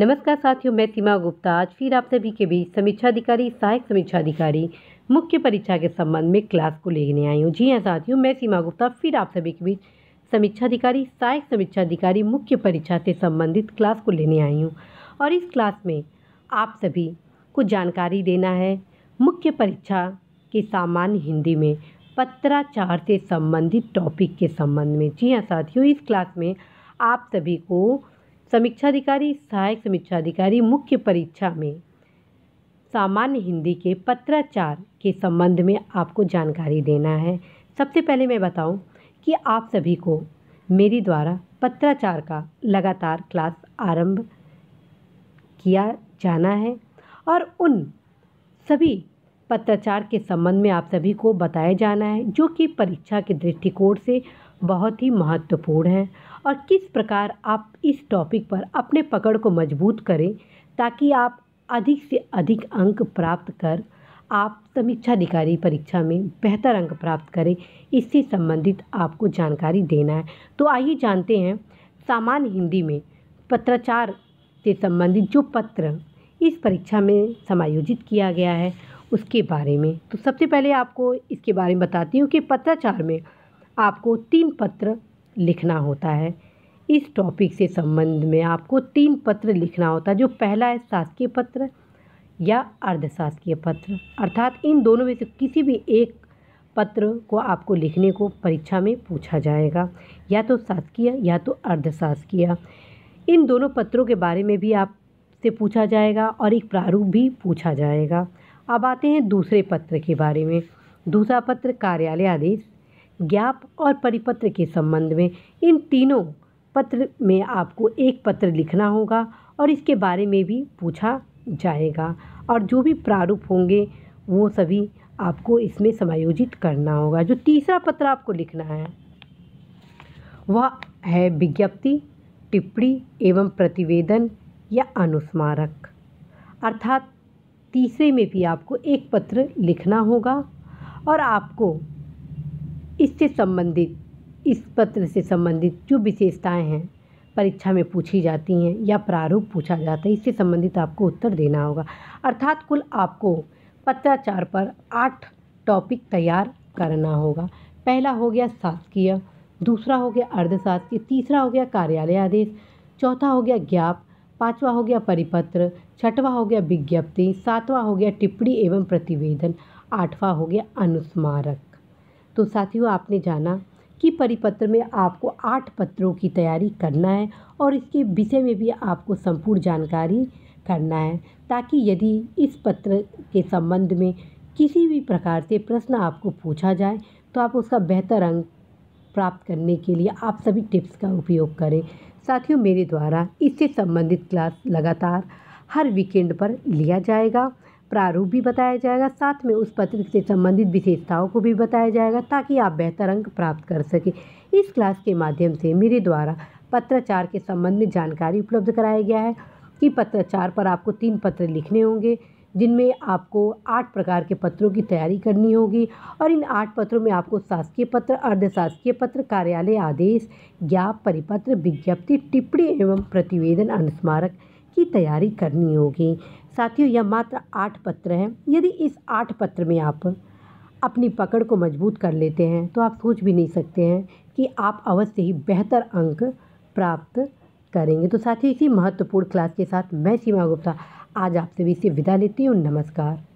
नमस्कार साथियों मैं सीमा गुप्ता आज फिर आप सभी के बीच समीक्षा अधिकारी सहायक समीक्षा अधिकारी मुख्य परीक्षा के संबंध में क्लास को लेने आई हूँ जी हाँ साथियों मैं सीमा गुप्ता फिर आप सभी के बीच समीक्षा अधिकारी सहायक समीक्षा अधिकारी मुख्य परीक्षा से संबंधित क्लास को लेने आई हूँ और इस क्लास में आप सभी को जानकारी देना है मुख्य परीक्षा के सामान्य हिंदी में पत्राचार से संबंधित टॉपिक के संबंध में जी हाँ साथियों इस क्लास में आप सभी को समीक्षा अधिकारी सहायक समीक्षा अधिकारी मुख्य परीक्षा में सामान्य हिंदी के पत्राचार के संबंध में आपको जानकारी देना है सबसे पहले मैं बताऊं कि आप सभी को मेरी द्वारा पत्राचार का लगातार क्लास आरंभ किया जाना है और उन सभी पत्राचार के संबंध में आप सभी को बताया जाना है जो कि परीक्षा के दृष्टिकोण से बहुत ही महत्वपूर्ण है और किस प्रकार आप इस टॉपिक पर अपने पकड़ को मजबूत करें ताकि आप अधिक से अधिक अंक प्राप्त कर आप समीक्षा अधिकारी परीक्षा में बेहतर अंक प्राप्त करें इससे संबंधित आपको जानकारी देना है तो आइए जानते हैं सामान्य हिंदी में पत्राचार से संबंधित जो पत्र इस परीक्षा में समायोजित किया गया है उसके बारे में तो सबसे पहले आपको इसके बारे में बताती हूँ कि पत्राचार में आपको तीन पत्र लिखना होता है इस टॉपिक से संबंध में आपको तीन पत्र लिखना होता है जो पहला है शासकीय पत्र या अर्धशासकीय पत्र अर्थात इन दोनों में से किसी भी एक पत्र को आपको लिखने को परीक्षा में पूछा जाएगा या तो शासकीय या तो अर्धशासकीय इन दोनों पत्रों के बारे में भी आपसे पूछा जाएगा और एक प्रारूप भी पूछा जाएगा अब आते हैं दूसरे पत्र के बारे में दूसरा पत्र कार्यालय आदेश ज्ञाप और परिपत्र के संबंध में इन तीनों पत्र में आपको एक पत्र लिखना होगा और इसके बारे में भी पूछा जाएगा और जो भी प्रारूप होंगे वो सभी आपको इसमें समायोजित करना होगा जो तीसरा पत्र आपको लिखना है वह है विज्ञप्ति टिप्पणी एवं प्रतिवेदन या अनुस्मारक अर्थात तीसरे में भी आपको एक पत्र लिखना होगा और आपको इससे संबंधित इस पत्र से संबंधित जो विशेषताएँ हैं परीक्षा में पूछी जाती हैं या प्रारूप पूछा जाता है इससे संबंधित आपको उत्तर देना होगा अर्थात कुल आपको पत्राचार पर आठ टॉपिक तैयार करना होगा पहला हो गया शासकीय दूसरा हो गया अर्धशासकीय तीसरा हो गया कार्यालय आदेश चौथा हो गया ज्ञाप पांचवा हो गया परिपत्र छठवा हो गया विज्ञप्ति सातवां हो गया टिप्पणी एवं प्रतिवेदन आठवां हो गया अनुस्मारक तो साथियों आपने जाना कि परिपत्र में आपको आठ पत्रों की तैयारी करना है और इसके विषय में भी आपको संपूर्ण जानकारी करना है ताकि यदि इस पत्र के संबंध में किसी भी प्रकार से प्रश्न आपको पूछा जाए तो आप उसका बेहतर अंक प्राप्त करने के लिए आप सभी टिप्स का उपयोग करें साथियों मेरे द्वारा इससे संबंधित क्लास लगातार हर वीकेंड पर लिया जाएगा प्रारूप भी बताया जाएगा साथ में उस पत्र से संबंधित विशेषताओं को भी बताया जाएगा ताकि आप बेहतर अंक प्राप्त कर सकें इस क्लास के माध्यम से मेरे द्वारा पत्राचार के संबंध में जानकारी उपलब्ध कराया गया है कि पत्राचार पर आपको तीन पत्र लिखने होंगे जिनमें आपको आठ प्रकार के पत्रों की तैयारी करनी होगी और इन आठ पत्रों में आपको शासकीय पत्र अर्धशासकीय पत्र कार्यालय आदेश ज्ञाप परिपत्र विज्ञप्ति टिप्पणी एवं प्रतिवेदन अनुस्मारक की तैयारी करनी होगी साथियों यह मात्र आठ पत्र हैं यदि इस आठ पत्र में आप अपनी पकड़ को मजबूत कर लेते हैं तो आप सोच भी नहीं सकते हैं कि आप अवश्य ही बेहतर अंक प्राप्त करेंगे तो साथियों इसी महत्वपूर्ण क्लास के साथ मैं सीमा गुप्ता आज आपसे भी इसे विदा लेती हूँ नमस्कार